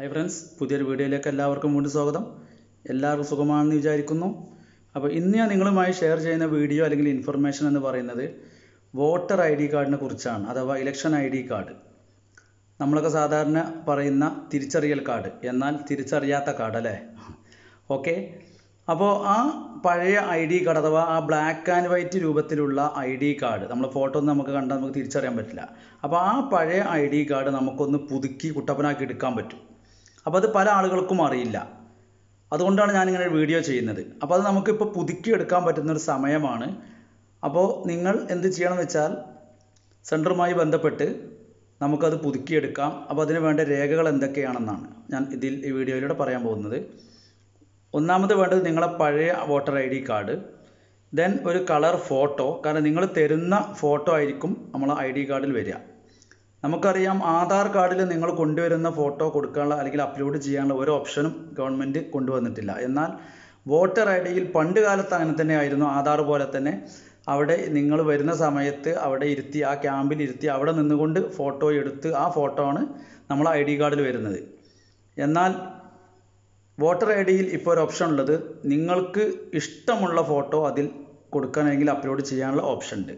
hi friends പുതിയൊരു വീഡിയോയിലേക്ക് എല്ലാവർക്കും വീണ്ടും സ്വാഗതം എല്ലാവർക്കും സുഖമാണെന്ന് വിചാരിക്കുന്നു അപ്പോൾ ഇന്ന് ഞാൻ നിങ്ങളുമായി ഷെയർ ചെയ്യുന്ന വീഡിയോ അല്ലെങ്കിൽ ഇൻഫർമേഷൻ എന്ന് പറയുന്നത് വോട്ടർ ഐ ഡി കാർഡിനെ കുറിച്ചാണ് അഥവാ ഇലക്ഷൻ ഐ ഡി കാർഡ് നമ്മളൊക്കെ സാധാരണ പറയുന്ന തിരിച്ചറിയൽ കാർഡ് എന്നാൽ തിരിച്ചറിയാത്ത കാർഡ് അല്ലേ ഓക്കെ അപ്പോൾ ആ പഴയ ഐ ഡി കാർഡ് അഥവാ ആ ബ്ലാക്ക് ആൻഡ് വൈറ്റ് രൂപത്തിലുള്ള ഐ ഡി കാർഡ് നമ്മൾ ഫോട്ടോ ഒന്നും നമുക്ക് കണ്ടാൽ നമുക്ക് തിരിച്ചറിയാൻ പറ്റില്ല അപ്പോൾ ആ പഴയ ഐ ഡി കാർഡ് നമുക്കൊന്ന് പുതുക്കി കുട്ടപ്പനാക്കി എടുക്കാൻ പറ്റും അപ്പോൾ അത് പല ആളുകൾക്കും അറിയില്ല അതുകൊണ്ടാണ് ഞാനിങ്ങനെ വീഡിയോ ചെയ്യുന്നത് അപ്പോൾ അത് നമുക്കിപ്പോൾ പുതുക്കിയെടുക്കാൻ പറ്റുന്നൊരു സമയമാണ് അപ്പോൾ നിങ്ങൾ എന്ത് ചെയ്യണമെന്ന് വെച്ചാൽ സെൻറ്ററുമായി ബന്ധപ്പെട്ട് നമുക്കത് പുതുക്കിയെടുക്കാം അപ്പോൾ അതിന് വേണ്ട രേഖകൾ എന്തൊക്കെയാണെന്നാണ് ഞാൻ ഇതിൽ ഈ വീഡിയോയിലൂടെ പറയാൻ പോകുന്നത് ഒന്നാമത് വേണ്ടത് നിങ്ങളെ പഴയ voter I D card then ഒരു കളർ ഫോട്ടോ കാരണം നിങ്ങൾ തരുന്ന ഫോട്ടോ ആയിരിക്കും നമ്മൾ ഐ ഡി കാർഡിൽ വരിക നമുക്കറിയാം ആധാർ കാർഡിൽ നിങ്ങൾ കൊണ്ടുവരുന്ന ഫോട്ടോ കൊടുക്കാനുള്ള അല്ലെങ്കിൽ അപ്ലോഡ് ചെയ്യാനുള്ള ഒരു ഓപ്ഷനും ഗവൺമെൻറ് കൊണ്ടുവന്നിട്ടില്ല എന്നാൽ വോട്ടർ ഐ ഡിയിൽ പണ്ട് കാലത്ത് അങ്ങനെ തന്നെ ആയിരുന്നു ആധാർ പോലെ തന്നെ അവിടെ നിങ്ങൾ വരുന്ന സമയത്ത് അവിടെ ഇരുത്തി ആ ക്യാമ്പിൽ ഇരുത്തി അവിടെ നിന്നുകൊണ്ട് ഫോട്ടോ എടുത്ത് ആ ഫോട്ടോ ആണ് നമ്മൾ ഐ ഡി കാർഡിൽ വരുന്നത് എന്നാൽ വോട്ടർ ഐ ഡിയിൽ ഇപ്പോൾ ഒരു ഓപ്ഷൻ ഉള്ളത് നിങ്ങൾക്ക് ഇഷ്ടമുള്ള ഫോട്ടോ അതിൽ കൊടുക്കാനെങ്കിൽ അപ്ലോഡ് ചെയ്യാനുള്ള ഓപ്ഷൻ ഉണ്ട്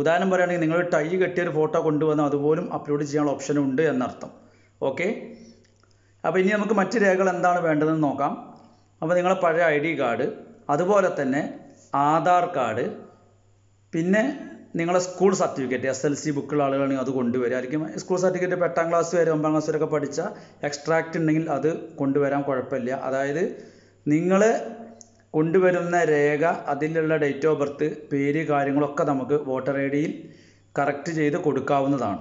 ഉദാഹരണം പറയുകയാണെങ്കിൽ നിങ്ങൾ ടൈ കെട്ടിയ ഒരു ഫോട്ടോ കൊണ്ടുവന്ന് അതുപോലും അപ്ലോഡ് ചെയ്യാനുള്ള ഓപ്ഷൻ ഉണ്ട് എന്നർത്ഥം ഓക്കെ അപ്പോൾ ഇനി നമുക്ക് മറ്റ് രേഖകൾ എന്താണ് വേണ്ടതെന്ന് നോക്കാം അപ്പോൾ നിങ്ങളെ പഴയ ഐ ഡി കാർഡ് അതുപോലെ തന്നെ ആധാർ കാർഡ് പിന്നെ നിങ്ങളെ school certificate S L C ബുക്കുള്ള ആളുകളാണെങ്കിൽ അത് കൊണ്ടുവരിക ആയിരിക്കും സ്കൂൾ സർട്ടിഫിക്കറ്റ് എട്ടാം ക്ലാസ് വരെ ഒമ്പതാം ക്ലാസ് വരെയൊക്കെ പഠിച്ച എക്സ്ട്രാക്റ്റ് ഉണ്ടെങ്കിൽ അത് കൊണ്ടുവരാൻ കുഴപ്പമില്ല അതായത് നിങ്ങൾ കൊണ്ടുവരുന്ന രേഖ അതിലുള്ള ഡേറ്റ് ഓഫ് ബർത്ത് പേര് കാര്യങ്ങളൊക്കെ നമുക്ക് വോട്ടർ ഐ ഡിയിൽ കറക്റ്റ് ചെയ്ത് കൊടുക്കാവുന്നതാണ്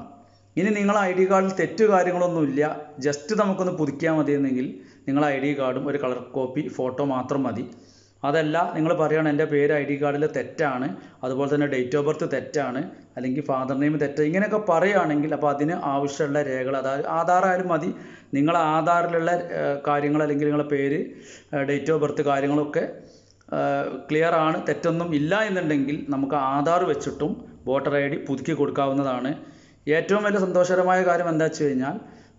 ഇനി നിങ്ങൾ ഐ ഡി കാർഡിൽ തെറ്റ് കാര്യങ്ങളൊന്നുമില്ല ജസ്റ്റ് നമുക്കൊന്ന് പുതുക്കിയാൽ മതിയെന്നെങ്കിൽ നിങ്ങൾ ഐ ഡി കാർഡും ഒരു കളർ കോപ്പി ഫോട്ടോ മാത്രം മതി അതല്ല നിങ്ങൾ പറയുകയാണ് എൻ്റെ പേര് ഐ ഡി കാർഡിൽ തെറ്റാണ് അതുപോലെ തന്നെ ഡേറ്റ് ഓഫ് ബർത്ത് തെറ്റാണ് അല്ലെങ്കിൽ ഫാദർ നെയിം തെറ്റ് ഇങ്ങനെയൊക്കെ പറയുകയാണെങ്കിൽ അപ്പോൾ അതിന് ആവശ്യമുള്ള രേഖകൾ അതായത് ആധാറായാലും മതി നിങ്ങൾ ആധാറിലുള്ള കാര്യങ്ങൾ അല്ലെങ്കിൽ നിങ്ങളുടെ പേര് ഡേറ്റ് ഓഫ് ബർത്ത് കാര്യങ്ങളൊക്കെ ക്ലിയർ ആണ് തെറ്റൊന്നും ഇല്ല എന്നുണ്ടെങ്കിൽ നമുക്ക് ആധാർ വെച്ചിട്ടും വോട്ടർ ഐ ഡി പുതുക്കി കൊടുക്കാവുന്നതാണ് ഏറ്റവും വലിയ സന്തോഷകരമായ കാര്യം എന്താ വെച്ച് കഴിഞ്ഞാൽ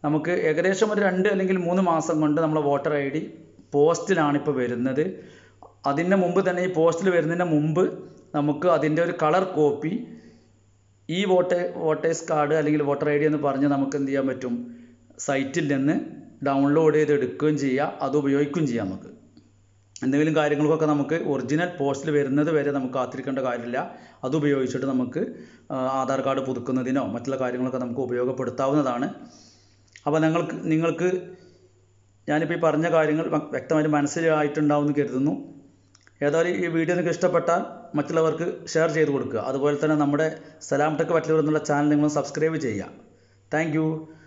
നമുക്ക് ഏകദേശം ഒരു രണ്ട് അല്ലെങ്കിൽ മൂന്ന് മാസം കൊണ്ട് നമ്മളെ വോട്ടർ ഐ ഡി പോസ്റ്റിലാണ് ഇപ്പോൾ വരുന്നത് അതിൻ്റെ മുമ്പ് തന്നെ ഈ പോസ്റ്റിൽ വരുന്നതിന് മുമ്പ് നമുക്ക് അതിൻ്റെ ഒരു കളർ കോപ്പി ഈ വോട്ടേ വോട്ടേഴ്സ് കാർഡ് അല്ലെങ്കിൽ വോട്ടർ ഐ ഡി എന്ന് പറഞ്ഞ് നമുക്ക് എന്ത് ചെയ്യാൻ പറ്റും സൈറ്റിൽ നിന്ന് ഡൗൺലോഡ് ചെയ്ത് എടുക്കുകയും ചെയ്യാം അത് ഉപയോഗിക്കുകയും ചെയ്യാം നമുക്ക് എന്തെങ്കിലും കാര്യങ്ങൾക്കൊക്കെ നമുക്ക് ഒറിജിനൽ പോസ്റ്റിൽ വരുന്നത് വരെ നമുക്ക് കാത്തിരിക്കേണ്ട കാര്യമില്ല അത് ഉപയോഗിച്ചിട്ട് നമുക്ക് ആധാർ കാർഡ് പുതുക്കുന്നതിനോ മറ്റുള്ള കാര്യങ്ങളൊക്കെ നമുക്ക് ഉപയോഗപ്പെടുത്താവുന്നതാണ് അപ്പോൾ നിങ്ങൾക്ക് നിങ്ങൾക്ക് ഞാനിപ്പോൾ ഈ പറഞ്ഞ കാര്യങ്ങൾ വ്യക്തമായിട്ട് മനസ്സിലായിട്ടുണ്ടാവും എന്ന് കരുതുന്നു ഏതായാലും ഈ വീഡിയോ നിങ്ങൾക്ക് ഇഷ്ടപ്പെട്ടാൽ മറ്റുള്ളവർക്ക് ഷെയർ ചെയ്ത് കൊടുക്കുക അതുപോലെ തന്നെ നമ്മുടെ സലാം ടെക് വട്ടിലൂർ എന്നുള്ള ചാനൽ നിങ്ങൾ സബ്സ്ക്രൈബ് ചെയ്യുക താങ്ക്